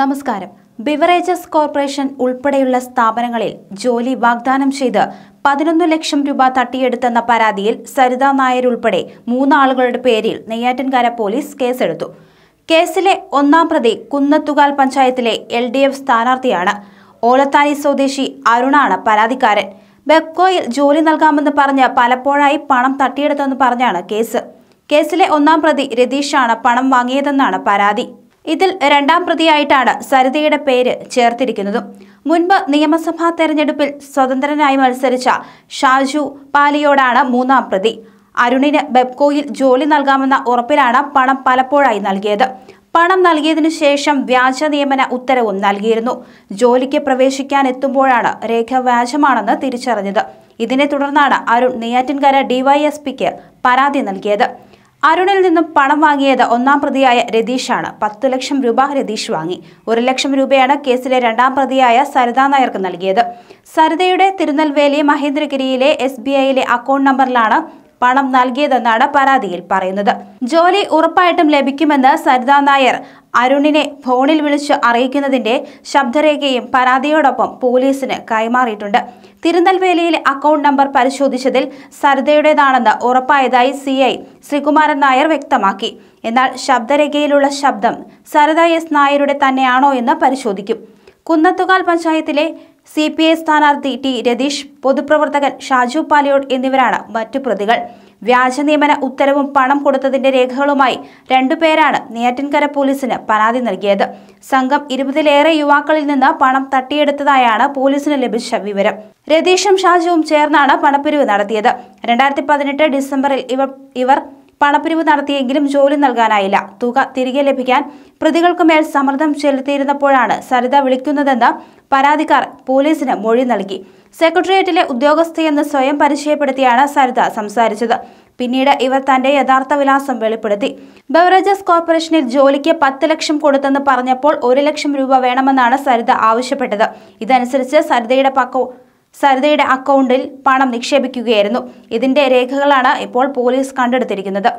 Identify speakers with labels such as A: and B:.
A: നമസ്കാരം beverages corporation ഉൾപ്പെടെയുള്ള സ്ഥാപനങ്ങളിൽ ജോലി വാഗ്ദാനം ചെയ്ത് പതിനൊന്ന് ലക്ഷം രൂപ തട്ടിയെടുത്തെന്ന പരാതിയിൽ സരിത നായർ ഉൾപ്പെടെ മൂന്നാളുകളുടെ പേരിൽ നെയ്യാറ്റൻകര പോലീസ് കേസെടുത്തു കേസിലെ ഒന്നാം പ്രതി കുന്നത്തുകാൽ പഞ്ചായത്തിലെ എൽ ഡി എഫ് സ്ഥാനാർത്ഥിയാണ് ഓലത്താനി സ്വദേശി അരുണാണ് പരാതിക്കാരൻ ബെപ്കോയിൽ ജോലി നൽകാമെന്ന് പറഞ്ഞ് പലപ്പോഴായി പണം തട്ടിയെടുത്തെന്ന് പറഞ്ഞാണ് കേസ് കേസിലെ ഒന്നാം പ്രതി രതീഷാണ് പണം വാങ്ങിയതെന്നാണ് പരാതി ഇതിൽ രണ്ടാം പ്രതിയായിട്ടാണ് സരിതയുടെ പേര് ചേർത്തിരിക്കുന്നത് മുൻപ് നിയമസഭാ തെരഞ്ഞെടുപ്പിൽ സ്വതന്ത്രനായി മത്സരിച്ച ഷാജു പാലിയോടാണ് മൂന്നാം പ്രതി അരുണിന് ബെബ്കോയിൽ ജോലി നൽകാമെന്ന ഉറപ്പിലാണ് പണം പലപ്പോഴായി നൽകിയത് പണം നൽകിയതിനു ശേഷം വ്യാജ നിയമന ഉത്തരവും നൽകിയിരുന്നു ജോലിക്ക് പ്രവേശിക്കാൻ എത്തുമ്പോഴാണ് രേഖ വ്യാജമാണെന്ന് തിരിച്ചറിഞ്ഞത് ഇതിനെ തുടർന്നാണ് അരുൺ നെയ്യാറ്റിൻകര ഡിവൈഎസ്പിക്ക് പരാതി നൽകിയത് അരുണിൽ നിന്നും പണം വാങ്ങിയത് ഒന്നാം പ്രതിയായ രതീഷാണ് പത്ത് ലക്ഷം രൂപ രതീഷ് വാങ്ങി ഒരു ലക്ഷം രൂപയാണ് കേസിലെ രണ്ടാം പ്രതിയായ സരിതാ നായർക്ക് നൽകിയത് സരിതയുടെ തിരുനെൽവേലി മഹേന്ദ്രഗിരിയിലെ എസ് ബി ഐയിലെ അക്കൗണ്ട് നമ്പറിലാണ് പണം നൽകിയതെന്നാണ് പരാതിയിൽ പറയുന്നത് ജോലി ഉറപ്പായിട്ടും ലഭിക്കുമെന്ന് സരിതാ നായർ അരുണിനെ ഫോണിൽ വിളിച്ച് അറിയിക്കുന്നതിന്റെ ശബ്ദരേഖയും പരാതിയോടൊപ്പം പോലീസിന് കൈമാറിയിട്ടുണ്ട് തിരുനെൽവേലിയിലെ അക്കൗണ്ട് നമ്പർ പരിശോധിച്ചതിൽ സരിതയുടേതാണെന്ന് ഉറപ്പായതായി സി ഐ ശ്രീകുമാരൻ നായർ വ്യക്തമാക്കി എന്നാൽ ശബ്ദരേഖയിലുള്ള ശബ്ദം സരിത എസ് നായരുടെ തന്നെയാണോ എന്ന് പരിശോധിക്കും കുന്നത്തുകാൽ പഞ്ചായത്തിലെ സി പി ഐ സ്ഥാനാർത്ഥി ടി രതീഷ് പൊതുപ്രവർത്തകൻ ഷാജു പാലയോട് എന്നിവരാണ് മറ്റു പ്രതികൾ വ്യാജ നിയമന ഉത്തരവും പണം കൊടുത്തതിന്റെ രേഖകളുമായി രണ്ടുപേരാണ് നെയ്യാറ്റിൻകര പോലീസിന് പരാതി നൽകിയത് സംഘം ഇരുപതിലേറെ യുവാക്കളിൽ നിന്ന് പണം തട്ടിയെടുത്തതായാണ് പോലീസിന് ലഭിച്ച വിവരം രതീഷും ഷാജുവും ചേർന്നാണ് പണപ്പിരിവ് നടത്തിയത് രണ്ടായിരത്തി പതിനെട്ട് ഡിസംബറിൽ ഇവർ പണപ്പിരിവ് നടത്തിയെങ്കിലും ജോലി നൽകാനായില്ല തുക തിരികെ ലഭിക്കാൻ മേൽ സമ്മർദ്ദം ചെലുത്തിയിരുന്നപ്പോഴാണ് സരിത വിളിക്കുന്നതെന്ന് പരാതിക്കാർ പോലീസിന് മൊഴി നൽകി സെക്രട്ടേറിയറ്റിലെ ഉദ്യോഗസ്ഥയെന്ന് സ്വയം പരിചയപ്പെടുത്തിയാണ് സരിത സംസാരിച്ചത് പിന്നീട് ഇവർ തന്റെ യഥാർത്ഥ വിലാസം വെളിപ്പെടുത്തി ബവറേജസ് കോർപ്പറേഷനിൽ ജോലിക്ക് പത്ത് ലക്ഷം കൊടുത്തെന്ന് പറഞ്ഞപ്പോൾ ഒരു ലക്ഷം രൂപ വേണമെന്നാണ് സരിത ആവശ്യപ്പെട്ടത് ഇതനുസരിച്ച് സരിതയുടെ പക്ക സരിതയുടെ അക്കൗണ്ടിൽ പണം നിക്ഷേപിക്കുകയായിരുന്നു ഇതിന്റെ രേഖകളാണ് ഇപ്പോൾ പോലീസ് കണ്ടെടുത്തിരിക്കുന്നത്